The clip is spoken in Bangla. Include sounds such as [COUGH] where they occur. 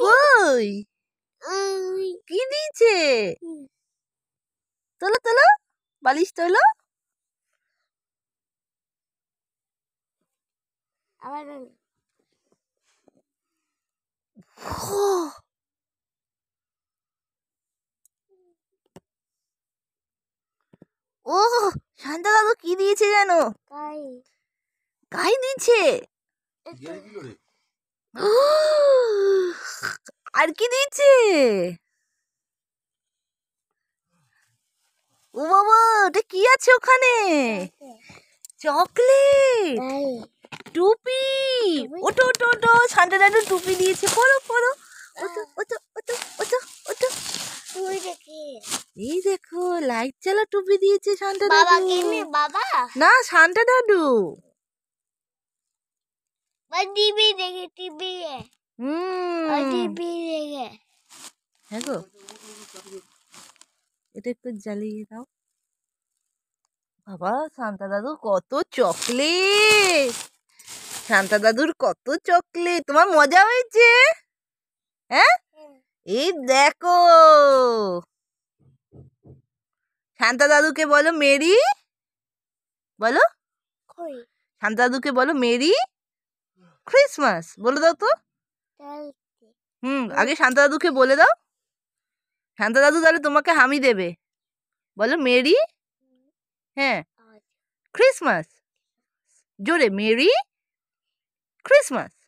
কই কি দিয়েছে তোলো তোলো বালিশ তোলো ও শান্তা দাদু কি দিয়েছে জানো গাই গাই দিয়েছে [GASPS] [GASPS] [GASPS] আর কি দিয়েছে ও বাবা ওটা কি আছে ওখানে চকলেট টুপি ওটো ওটো ওটো সান্টা ডান্ডু টুপি দিয়েছে পড়ো পড়ো ওটো ওটো ওটো ওটো ওটো এই দেখো লাইট চালা টুপি দিয়েছে সান্টা দাদু বাবা না সান্টা দাদু টিভি হুম হ্যাঁ বাবা শান্তা দাদু কত শান্তা দাদুর কত তোমার মজা হয়েছে হ্যাঁ এই দেখো শান্তা দাদুকে বলো মেরি বলো শান্তা দাদুকে বলো মেরি ক্রিসমাস বলে দাও তো হুম আগে শান্তা দাদুকে বলে দাও শান্তা দাদু তাহলে তোমাকে হামি দেবে বলো মেরি হ্যাঁ আচ্ছা। ক্রিসমাস জোরে মেরি ক্রিসমাস